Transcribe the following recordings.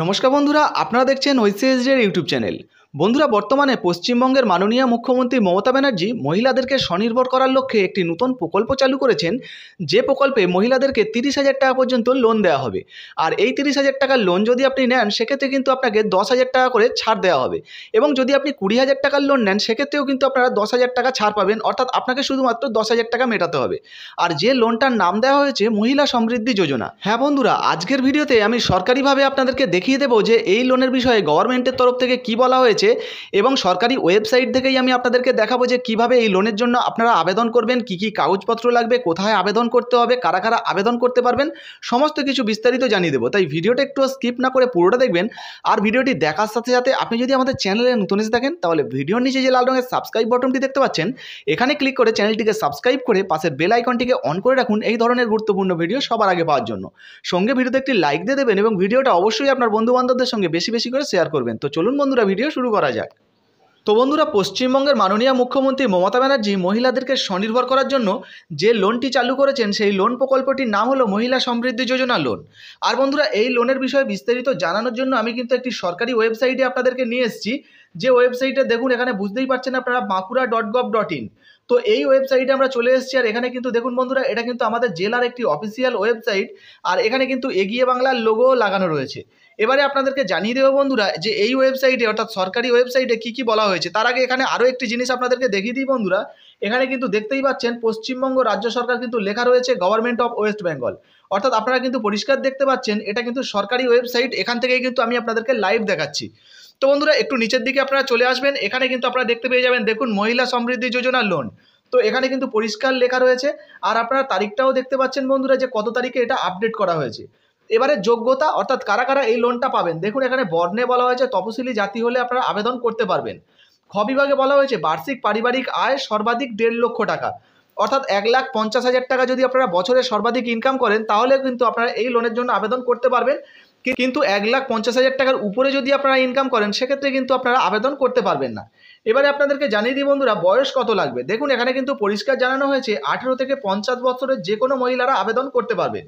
নমস্কার বন্ধুরা আপনারা দেখছেন এর ইউটিউব চ্যানেল বন্ধুরা বর্তমানে পশ্চিমবঙ্গের মাননীয় মুখ্যমন্ত্রী মমতা ব্যানার্জি মহিলাদেরকে স্বনির্ভর করার লক্ষ্যে একটি নতুন প্রকল্প চালু করেছেন যে প্রকল্পে মহিলাদেরকে তিরিশ হাজার টাকা পর্যন্ত লোন দেওয়া হবে আর এই তিরিশ হাজার টাকার লোন যদি আপনি নেন সেক্ষেত্রে কিন্তু আপনাকে দশ হাজার টাকা করে ছাড় দেওয়া হবে এবং যদি আপনি কুড়ি হাজার টাকার লোন নেন সেক্ষেত্রেও কিন্তু আপনারা দশ হাজার টাকা ছাড় পাবেন অর্থাৎ আপনাকে শুধুমাত্র দশ হাজার টাকা মেটাতে হবে আর যে লোনটার নাম দেওয়া হয়েছে মহিলা সমৃদ্ধি যোজনা হ্যাঁ বন্ধুরা আজকের ভিডিওতে আমি সরকারিভাবে আপনাদেরকে দেখিয়ে দেবো যে এই লোনের বিষয়ে গভর্নমেন্টের তরফ থেকে কি বলা হয়েছে রয়েছে এবং সরকারি ওয়েবসাইট থেকেই আমি আপনাদেরকে দেখাবো যে কিভাবে এই লোনের জন্য আপনারা আবেদন করবেন কি কি কাগজপত্র লাগবে কোথায় আবেদন করতে হবে কারা কারা আবেদন করতে পারবেন সমস্ত কিছু বিস্তারিত জানিয়ে দেবো তাই ভিডিওটা একটু স্কিপ না করে পুরোটা দেখবেন আর ভিডিওটি দেখার সাথে সাথে আপনি যদি আমাদের চ্যানেলে নতুন এসে থাকেন তাহলে ভিডিওর নিচে যে লাল রঙের সাবস্ক্রাইব বাটনটি দেখতে পাচ্ছেন এখানে ক্লিক করে চ্যানেলটিকে সাবস্ক্রাইব করে পাশের বেল আইকনটিকে অন করে রাখুন এই ধরনের গুরুত্বপূর্ণ ভিডিও সবার আগে পাওয়ার জন্য সঙ্গে ভিডিওতে একটি লাইক দিয়ে দেবেন এবং ভিডিওটা অবশ্যই আপনার বন্ধুবান্ধবদের সঙ্গে বেশি বেশি করে শেয়ার করবেন তো চলুন বন্ধুরা ভিডিও শুরু শুরু করা যাক তো বন্ধুরা পশ্চিমবঙ্গের মাননীয় মুখ্যমন্ত্রী মমতা ব্যানার্জি মহিলাদেরকে স্বনির্ভর করার জন্য যে লোনটি চালু করেছেন সেই লোন প্রকল্পটির নাম হলো মহিলা সমৃদ্ধি যোজনা লোন আর বন্ধুরা এই লোনের বিষয়ে বিস্তারিত জানানোর জন্য আমি কিন্তু একটি সরকারি ওয়েবসাইটে আপনাদেরকে নিয়ে এসেছি যে ওয়েবসাইটে দেখুন এখানে বুঝতেই পারছেন আপনারা Bankura dot gov dot in তো এই ওয়েবসাইটে আমরা চলে এসেছি আর এখানে কিন্তু দেখুন বন্ধুরা এটা কিন্তু আমাদের জেলার একটি অফিসিয়াল ওয়েবসাইট আর এখানে কিন্তু এগিয়ে বাংলার লোগো লাগানো রয়েছে এবারে আপনাদেরকে জানিয়ে দেবো বন্ধুরা যে এই ওয়েবসাইটে অর্থাৎ সরকারি ওয়েবসাইটে কি কি বলা হয়েছে তার আগে এখানে আরও একটি জিনিস আপনাদেরকে দেখিয়ে দিই বন্ধুরা এখানে কিন্তু দেখতেই পাচ্ছেন পশ্চিমবঙ্গ রাজ্য সরকার কিন্তু লেখা রয়েছে গভর্নমেন্ট অফ ওয়েস্ট বেঙ্গল অর্থাৎ আপনারা কিন্তু পরিষ্কার দেখতে পাচ্ছেন এটা কিন্তু সরকারি ওয়েবসাইট এখান থেকেই কিন্তু আমি আপনাদেরকে লাইভ দেখাচ্ছি তো বন্ধুরা একটু নিচের দিকে আপনারা চলে আসবেন এখানে কিন্তু আপনারা দেখতে পেয়ে যাবেন দেখুন মহিলা সমৃদ্ধি যোজনা লোন তো এখানে কিন্তু পরিষ্কার লেখা রয়েছে আর আপনারা তারিখটাও দেখতে পাচ্ছেন বন্ধুরা যে কত তারিখে এটা আপডেট করা হয়েছে এবারে যোগ্যতা অর্থাৎ কারা কারা এই লোনটা পাবেন দেখুন এখানে বর্ণে বলা হয়েছে তপশিলি জাতি হলে আপনারা আবেদন করতে পারবেন খ বিভাগে বলা হয়েছে বার্ষিক পারিবারিক আয় সর্বাধিক দেড় লক্ষ টাকা অর্থাৎ এক লাখ পঞ্চাশ হাজার টাকা যদি আপনারা বছরে সর্বাধিক ইনকাম করেন তাহলে কিন্তু আপনারা এই লোনের জন্য আবেদন করতে পারবেন কিন্তু এক লাখ পঞ্চাশ হাজার টাকার উপরে যদি আপনারা ইনকাম করেন সেক্ষেত্রে কিন্তু আপনারা আবেদন করতে পারবেন না এবারে আপনাদেরকে জানিয়ে দিই বন্ধুরা বয়স কত লাগবে দেখুন এখানে কিন্তু পরিষ্কার জানানো হয়েছে আঠেরো থেকে পঞ্চাশ বছরের যে কোনো মহিলারা আবেদন করতে পারবেন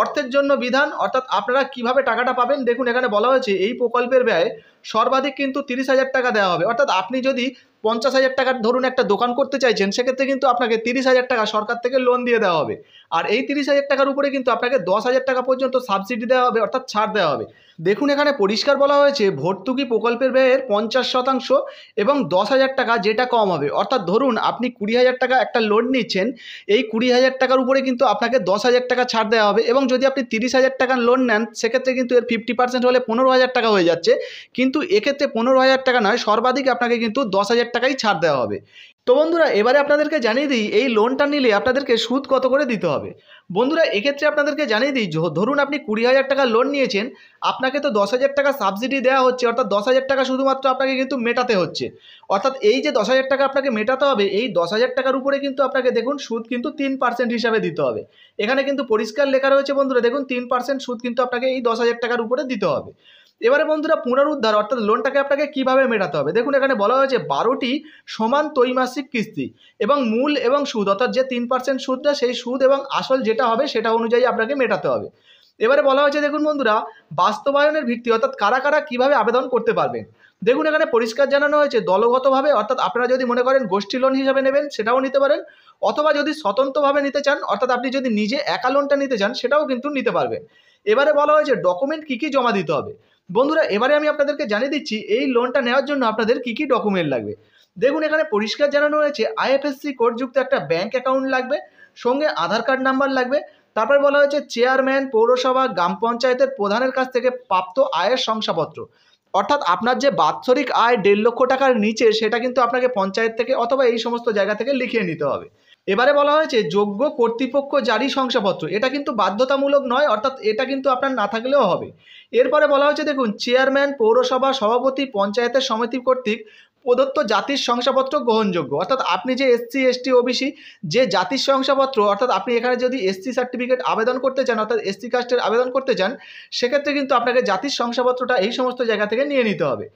অর্থের জন্য বিধান অর্থাৎ আপনারা কিভাবে টাকাটা পাবেন দেখুন এখানে বলা হয়েছে এই প্রকল্পের ব্যয় সর্বাধিক কিন্তু তিরিশ হাজার টাকা দেওয়া হবে অর্থাৎ আপনি যদি পঞ্চাশ হাজার টাকার ধরুন একটা দোকান করতে চাইছেন সেক্ষেত্রে কিন্তু আপনাকে তিরিশ হাজার টাকা সরকার থেকে লোন দিয়ে দেওয়া হবে আর এই তিরিশ হাজার টাকার উপরে কিন্তু আপনাকে দশ হাজার টাকা পর্যন্ত সাবসিডি দেওয়া হবে অর্থাৎ ছাড় দেওয়া হবে দেখুন এখানে পরিষ্কার বলা হয়েছে ভর্তুকি প্রকল্পের ব্যয়ের পঞ্চাশ শতাংশ এবং দশ হাজার টাকা যেটা কম হবে অর্থাৎ ধরুন আপনি কুড়ি হাজার টাকা একটা লোন নিচ্ছেন এই কুড়ি হাজার টাকার উপরে কিন্তু আপনাকে দশ হাজার টাকা ছাড় দেওয়া হবে এবং যদি আপনি তিরিশ হাজার টাকার লোন নেন সেক্ষেত্রে কিন্তু এর ফিফটি পার্সেন্ট হলে পনেরো হাজার টাকা হয়ে যাচ্ছে কিন্তু কিন্তু এক্ষেত্রে পনেরো হাজার টাকা নয় সর্বাধিক আপনাকে কিন্তু দশ হাজার টাকাই ছাড় দেওয়া হবে তো বন্ধুরা এবারে আপনাদেরকে জানিয়ে দিই এই লোনটা নিলে আপনাদেরকে সুদ কত করে দিতে হবে বন্ধুরা এক্ষেত্রে আপনাদেরকে জানিয়ে দিই ধরুন আপনি কুড়ি হাজার টাকা লোন নিয়েছেন আপনাকে তো দশ হাজার টাকা সাবসিডি দেওয়া হচ্ছে অর্থাৎ দশ হাজার টাকা শুধুমাত্র আপনাকে কিন্তু মেটাতে হচ্ছে অর্থাৎ এই যে দশ হাজার টাকা আপনাকে মেটাতে হবে এই দশ হাজার টাকার উপরে কিন্তু আপনাকে দেখুন সুদ কিন্তু তিন পার্সেন্ট হিসাবে দিতে হবে এখানে কিন্তু পরিষ্কার লেখা রয়েছে বন্ধুরা দেখুন তিন পার্সেন্ট সুদ কিন্তু আপনাকে এই দশ হাজার টাকার উপরে দিতে হবে এবারে বন্ধুরা পুনরুদ্ধার অর্থাৎ লোনটাকে আপনাকে কিভাবে মেটাতে হবে দেখুন এখানে বলা হয়েছে বারোটি সমান ত্রৈমাসিক কিস্তি এবং মূল এবং সুদ অর্থাৎ যে তিন পার্সেন্ট সুদটা সেই সুদ এবং আসল যেটা হবে সেটা অনুযায়ী আপনাকে মেটাতে হবে এবারে বলা হয়েছে দেখুন বন্ধুরা বাস্তবায়নের ভিত্তি অর্থাৎ কারা কারা কীভাবে আবেদন করতে পারবেন দেখুন এখানে পরিষ্কার জানানো হয়েছে দলগতভাবে অর্থাৎ আপনারা যদি মনে করেন গোষ্ঠী লোন হিসাবে নেবেন সেটাও নিতে পারেন অথবা যদি স্বতন্ত্রভাবে নিতে চান অর্থাৎ আপনি যদি নিজে একা লোনটা নিতে চান সেটাও কিন্তু নিতে পারবেন এবারে বলা হয়েছে ডকুমেন্ট কী কী জমা দিতে হবে বন্ধুরা এবারে আমি আপনাদেরকে জানিয়ে দিচ্ছি এই লোনটা নেওয়ার জন্য আপনাদের কী কী ডকুমেন্ট লাগবে দেখুন এখানে পরিষ্কার জানানো হয়েছে আইএফএসসি কোডযুক্ত একটা ব্যাঙ্ক অ্যাকাউন্ট লাগবে সঙ্গে আধার কার্ড নাম্বার লাগবে তারপর বলা হয়েছে চেয়ারম্যান পৌরসভা গ্রাম পঞ্চায়েতের প্রধানের কাছ থেকে প্রাপ্ত আয়ের শংসাপত্র অর্থাৎ আপনার যে বাৎসরিক আয় দেড় লক্ষ টাকার নিচে সেটা কিন্তু আপনাকে পঞ্চায়েত থেকে অথবা এই সমস্ত জায়গা থেকে লিখিয়ে নিতে হবে এবারে বলা হয়েছে যোগ্য কর্তৃপক্ষ জারি শংসাপত্র এটা কিন্তু বাধ্যতামূলক নয় অর্থাৎ এটা কিন্তু আপনার না থাকলেও হবে এরপরে বলা হয়েছে দেখুন চেয়ারম্যান পৌরসভা সভাপতি পঞ্চায়েতের সমিতি কর্তৃক প্রদত্ত জাতির শংসাপত্র গ্রহণযোগ্য অর্থাৎ আপনি যে এসসি এসটি ওবিসি যে জাতির শংসাপত্র অর্থাৎ আপনি এখানে যদি এসসি সার্টিফিকেট আবেদন করতে চান অর্থাৎ এসসি কাস্টের আবেদন করতে চান সেক্ষেত্রে কিন্তু আপনাকে জাতির শংসাপত্রটা এই সমস্ত জায়গা থেকে নিয়ে নিতে হবে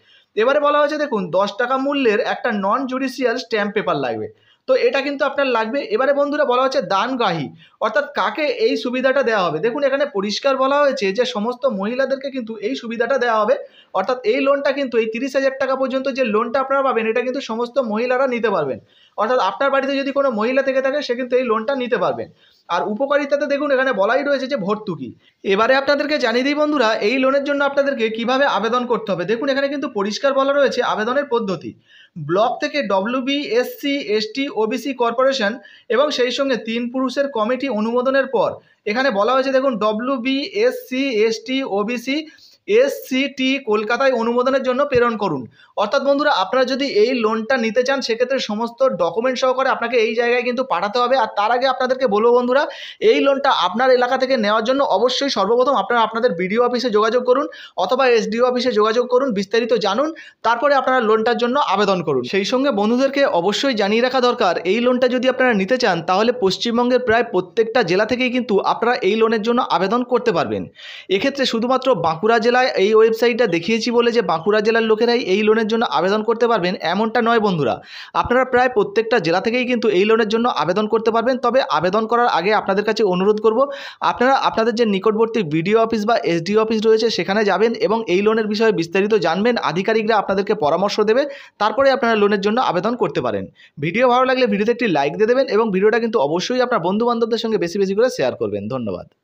এবারে বলা হয়েছে দেখুন দশ টাকা মূল্যের একটা নন জুডিশিয়াল স্ট্যাম্প পেপার লাগবে তো এটা কিন্তু আপনার লাগবে এবারে বন্ধুরা বলা হচ্ছে দানগ্রাহী অর্থাৎ কাকে এই সুবিধাটা দেওয়া হবে দেখুন এখানে পরিষ্কার বলা হয়েছে যে সমস্ত মহিলাদেরকে কিন্তু এই সুবিধাটা দেওয়া হবে অর্থাৎ এই লোনটা কিন্তু এই তিরিশ হাজার টাকা পর্যন্ত যে লোনটা আপনারা পাবেন এটা কিন্তু সমস্ত মহিলারা নিতে পারবেন অর্থাৎ আপনার বাড়িতে যদি কোনো মহিলা থেকে থাকে সে কিন্তু এই লোনটা নিতে পারবেন আর উপকারিতাতে দেখুন এখানে বলাই রয়েছে যে ভর্তুকি এবারে আপনাদেরকে জানিয়ে দিই বন্ধুরা এই লোনের জন্য আপনাদেরকে কিভাবে আবেদন করতে হবে দেখুন এখানে কিন্তু পরিষ্কার বলা রয়েছে আবেদনের পদ্ধতি ব্লক থেকে ডব্লিউবি এসটি ওবিসি কর্পোরেশন এবং সেই সঙ্গে তিন পুরুষের কমিটি অনুমোদনের পর এখানে বলা হয়েছে দেখুন WB SC ST OBC SCT কলকাতায় অনুমোদনের জন্য প্রেরণ করুন অর্থাৎ বন্ধুরা আপনারা যদি এই লোনটা নিতে চান সেক্ষেত্রে সমস্ত ডকুমেন্ট সহকারে আপনাকে এই জায়গায় কিন্তু পাঠাতে হবে আর তার আগে আপনাদেরকে বলবো বন্ধুরা এই লোনটা আপনার এলাকা থেকে নেওয়ার জন্য অবশ্যই সর্বপ্রথম আপনারা আপনাদের বিডিও অফিসে যোগাযোগ করুন অথবা এসডিও অফিসে যোগাযোগ করুন বিস্তারিত জানুন তারপরে আপনারা লোনটার জন্য আবেদন করুন সেই সঙ্গে বন্ধুদেরকে অবশ্যই জানিয়ে রাখা দরকার এই লোনটা যদি আপনারা নিতে চান তাহলে পশ্চিমবঙ্গের প্রায় প্রত্যেকটা জেলা থেকেই কিন্তু আপনারা এই লোনের জন্য আবেদন করতে পারবেন এক্ষেত্রে শুধুমাত্র বাঁকুড়া জেলা জেলায় এই ওয়েবসাইটটা দেখিয়েছি বলে যে বাঁকুড়া জেলার লোকেরাই এই লোনের জন্য আবেদন করতে পারবেন এমনটা নয় বন্ধুরা আপনারা প্রায় প্রত্যেকটা জেলা থেকেই কিন্তু এই লোনের জন্য আবেদন করতে পারবেন তবে আবেদন করার আগে আপনাদের কাছে অনুরোধ করব আপনারা আপনাদের যে নিকটবর্তী বিডিও অফিস বা এসডিও অফিস রয়েছে সেখানে যাবেন এবং এই লোনের বিষয়ে বিস্তারিত জানবেন আধিকারিকরা আপনাদেরকে পরামর্শ দেবে তারপরে আপনারা লোনের জন্য আবেদন করতে পারেন ভিডিও ভালো লাগলে ভিডিওতে একটি লাইক দিয়ে দেবেন এবং ভিডিওটা কিন্তু অবশ্যই আপনার বন্ধু বান্ধবদের সঙ্গে বেশি বেশি করে শেয়ার করবেন ধন্যবাদ